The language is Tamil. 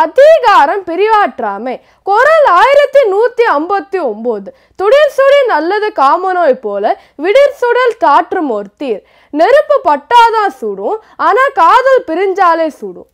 அதிகாரம் பிரிவாற்றாமை குரல் ஆயிரத்தி நூற்றி ஐம்பத்தி ஒம்பது துடிர் சுடி நல்லது காமனோய் போல விடிர் சுடல் தாற்றும் ஒருத்தீர் நெருப்பு பட்டாதான் சுடும் ஆனால் காதல் பிரிஞ்சாலே சுடும்